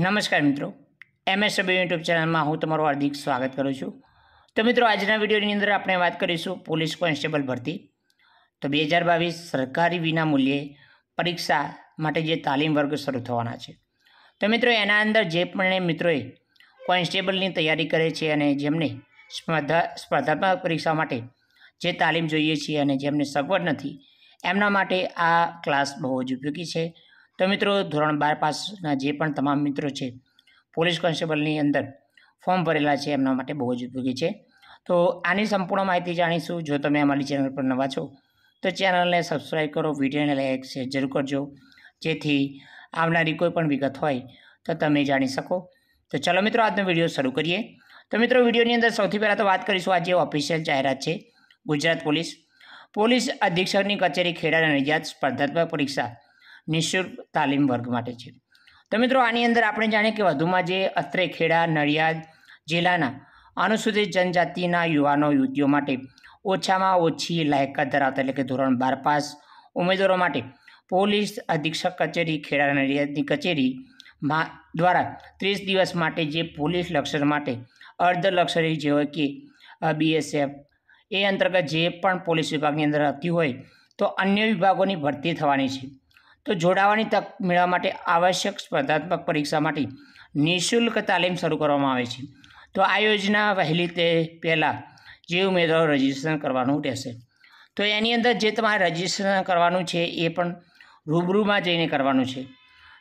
નમસ્કાર મિત્રો MS સબી YouTube ચેનલમાં હું તમારું હાર્દિક સ્વાગત કરું છું તો મિત્રો આજના વિડીયોની અંદર આપણે વાત કરીશું પોલીસ કોન્સ્ટેબલ ભરતી તો બે હજાર બાવીસ સરકારી વિના મૂલ્યે પરીક્ષા માટે જે તાલીમ વર્ગ શરૂ થવાના છે તો મિત્રો એના અંદર જે પણ મિત્રોએ કોન્સ્ટેબલની તૈયારી કરે છે અને જેમને સ્પર્ધા સ્પર્ધાત્મક પરીક્ષા માટે જે તાલીમ જોઈએ છીએ અને જેમને સગવડ નથી એમના માટે આ ક્લાસ બહુ જ ઉપયોગી છે તો મિત્રો ધોરણ બાર પાસના જે પણ તમામ મિત્રો છે પોલીસ કોન્સ્ટેબલની અંદર ફોર્મ ભરેલા છે એમના માટે બહુ જ ઉપયોગી છે તો આની સંપૂર્ણ માહિતી જાણીશું જો તમે અમારી ચેનલ પર નવા છો તો ચેનલને સબસ્ક્રાઈબ કરો વિડીયોને લાઈક શેર જરૂર કરજો જેથી આવનારી કોઈ પણ વિગત હોય તો તમે જાણી શકો તો ચલો મિત્રો આજનો વિડીયો શરૂ કરીએ તો મિત્રો વિડીયોની અંદર સૌથી પહેલાં તો વાત કરીશું આજે ઓફિશિયલ જાહેરાત છે ગુજરાત પોલીસ પોલીસ અધિક્ષકની કચેરી ખેડા અને નિજાત સ્પર્ધાત્મક પરીક્ષા નિઃશુલ્ક તાલીમ વર્ગ માટે છે તો મિત્રો આની અંદર આપણે જાણીએ કે વધુમાં જે અત્રે ખેડા નડિયાદ જિલ્લાના અનુસૂચિત જનજાતિના યુવાનો યુવતીઓ માટે ઓછામાં ઓછી લાયકાત ધરાવતા એટલે કે ધોરણ બાર પાસ ઉમેદવારો માટે પોલીસ અધિક્ષક કચેરી ખેડા નડિયાદની કચેરી માં દ્વારા ત્રીસ દિવસ માટે જે પોલીસ લક્ષર માટે અર્ધલક્ષરી લક્ષરી જેવા કે બીએસએફ એ અંતર્ગત જે પણ પોલીસ વિભાગની અંદર આવતી હોય તો અન્ય વિભાગોની ભરતી થવાની છે તો જોડાવાની તક મેળવવા માટે આવશ્યક સ્પર્ધાત્મક પરીક્ષા માટે નિઃશુલ્ક તાલીમ શરૂ કરવામાં આવે છે તો આ યોજના વહેલી તે પહેલાં જે ઉમેદવારો રજીસ્ટ્રેશન કરવાનું રહેશે તો એની અંદર જે તમારે રજીસ્ટ્રેશન કરવાનું છે એ પણ રૂબરૂમાં જઈને કરવાનું છે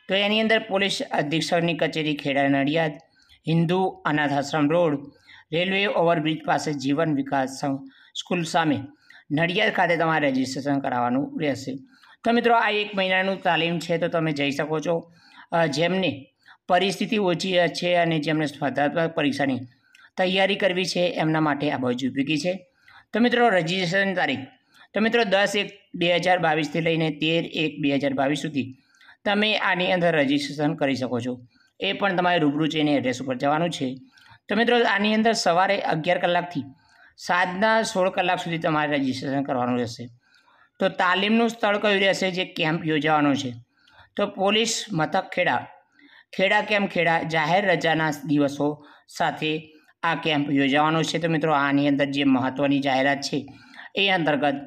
તો એની અંદર પોલીસ અધિક્ષકની કચેરી ખેડા નડિયાદ હિન્દુ અનાથ આશ્રમ રોડ રેલવે ઓવરબ્રિજ પાસે જીવન વિકાસ સ્કૂલ સામે નડિયાદ ખાતે તમારે રજીસ્ટ્રેશન કરાવવાનું રહેશે તો મિત્રો આ એક મહિનાનું તાલીમ છે તો તમે જઈ શકો છો જેમને પરિસ્થિતિ ઓછી છે અને જેમને સ્પર્ધાત્મક પરીક્ષાની તૈયારી કરવી છે એમના માટે આ બહુ જ ઉપયોગી છે તો મિત્રો રજીસ્ટ્રેશન તારીખ તો મિત્રો દસ એક બે હજાર બાવીસથી લઈને તેર એક બે હજાર બાવીસ સુધી તમે આની અંદર રજીસ્ટ્રેશન કરી શકો છો એ પણ તમારે રૂબરૂ જઈને એડ્રેસ ઉપર જવાનું છે તો મિત્રો આની અંદર સવારે અગિયાર કલાકથી સાંજના સોળ કલાક સુધી તમારે રજીસ્ટ્રેશન કરવાનું રહેશે તો તાલીમનું સ્થળ કયું રહેશે જે કેમ્પ યોજવાનો છે તો પોલીસ મથક ખેડા ખેડા કેમ્પ ખેડા જાહેર રજાના દિવસો સાથે આ કેમ્પ યોજવાનો છે તો મિત્રો આની અંદર જે મહત્ત્વની જાહેરાત છે એ અંતર્ગત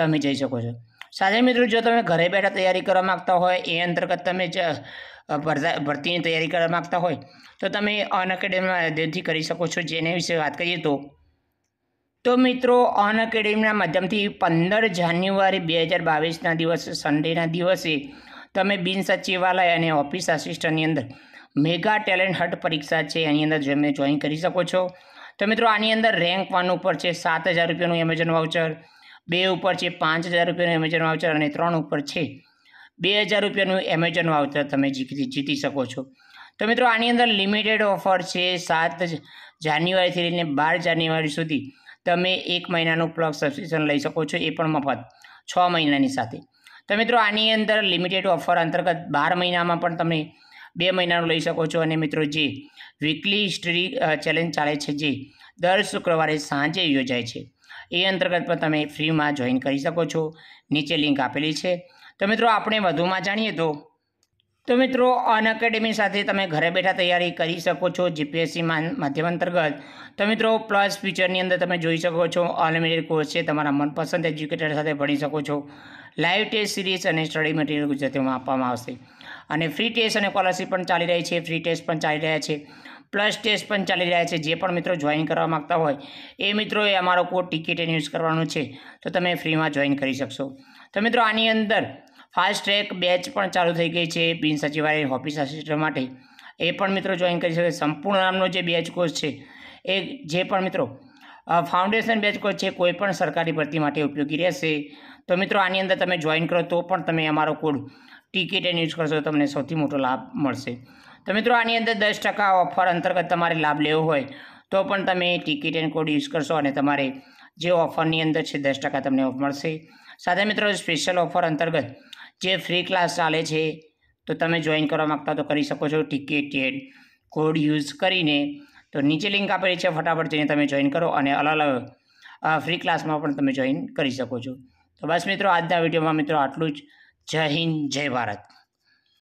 તમે જઈ શકો છો સાથે મિત્રો જો તમે ઘરે બેઠા તૈયારી કરવા માગતા હોય એ અંતર્ગત તમે ભરતીની તૈયારી કરવા માગતા હોય તો તમે અન એકેડેમીમાં કરી શકો છો જેને વિશે વાત કરીએ તો તો મિત્રો ઓન એકેડેમીના માધ્યમથી પંદર જાન્યુઆરી બે હજાર બાવીસના દિવસે સન્ડેના દિવસે તમે બિન સચિવાલય અને ઓફિસ આસિસ્ટન્ટની અંદર મેગા ટેલેન્ટ હટ પરીક્ષા છે એની અંદર તમે જોઈન કરી શકો છો તો મિત્રો આની અંદર રેન્ક વન ઉપર છે સાત હજાર રૂપિયાનું એમેઝોન વાઉચર બે ઉપર છે પાંચ હજાર રૂપિયાનું એમેઝોન વાઉચર અને ત્રણ ઉપર છે બે હજાર રૂપિયાનું એમેઝોન વાઉચર તમે જીતી જીતી શકો છો તો મિત્રો આની અંદર લિમિટેડ ઓફર છે સાત જાન્યુઆરીથી લઈને બાર જાન્યુઆરી સુધી તમે એક મહિનાનું પ્લગ સબસ્ક્રિપ્શન લઈ શકો છો એ પણ મફત છ મહિનાની સાથે તો મિત્રો આની અંદર લિમિટેડ ઓફર અંતર્ગત બાર મહિનામાં પણ તમે બે મહિનાનું લઈ શકો છો અને મિત્રો જે વીકલી હિસ્ટરી ચેલેન્જ ચાલે છે જે દર શુક્રવારે સાંજે યોજાય છે એ અંતર્ગત પણ તમે ફ્રીમાં જોઈન કરી શકો છો નીચે લિંક આપેલી છે તો મિત્રો આપણે વધુમાં જાણીએ તો તો મિત્રો અન એકેડેમી સાથે તમે ઘરે બેઠા તૈયારી કરી શકો છો જીપીએસસી માધ્યમ અંતર્ગત તો મિત્રો પ્લસ ફીચરની અંદર તમે જોઈ શકો છો અનલિમિટેડ કોર્સ છે તમારા મનપસંદ એજ્યુકેટર સાથે ભણી શકો છો લાઈવ ટેસ્ટ સિરીઝ અને સ્ટડી મટીરિયલ ગુજરાતીમાં આપવામાં આવશે અને ફ્રી ટેસ્ટ અને સ્કોલરશીપ પણ ચાલી રહી છે ફ્રી ટેસ્ટ પણ ચાલી રહ્યા છે પ્લસ ટેસ્ટ પણ ચાલી રહ્યા છે જે પણ મિત્રો જોઈન કરવા માગતા હોય એ મિત્રોએ અમારો કોડ ટિકિટ યુઝ કરવાનો છે તો તમે ફ્રીમાં જોઈન કરી શકશો તો મિત્રો આની અંદર ફાસ્ટ ટ્રેક બેચ પણ ચાલુ થઈ ગઈ છે બિન સચિવાલય ઓફિસ આસિસ્ટન્ટ માટે એ પણ મિત્રો જોઈન કરી શકે સંપૂર્ણ નામનો જે બેચ કોર્સ છે એ જે પણ મિત્રો ફાઉન્ડેશન બેચ કોર્સ છે કોઈ પણ સરકારી ભરતી માટે ઉપયોગી રહેશે તો મિત્રો આની અંદર તમે જોઈન કરો તો પણ તમે અમારો કોડ ટિકિટ એન યુઝ કરશો તમને સૌથી મોટો લાભ મળશે તો મિત્રો આની અંદર દસ ટકા ઓફર અંતર્ગત તમારે લાભ લેવો હોય તો પણ તમે ટિકિટ એન કોડ યુઝ કરશો અને તમારે જે ઓફરની અંદર છે દસ ટકા તમને ઓફ મળશે સાથે મિત્રો સ્પેશિયલ ઓફર અંતર્ગત જે ફ્રી ક્લાસ ચાલે છે તો તમે જોઈન કરવા માગતા તો કરી શકો છો ટિકેટેડ કોડ યુઝ કરીને તો નીચે લિંક આપેલી છે ફટાફટ જઈને તમે જોઈન કરો અને અલગ અલગ ફ્રી ક્લાસમાં પણ તમે જોઈન કરી શકો છો તો બસ મિત્રો આજના વિડીયોમાં મિત્રો આટલું જ જય હિન્દ જય ભારત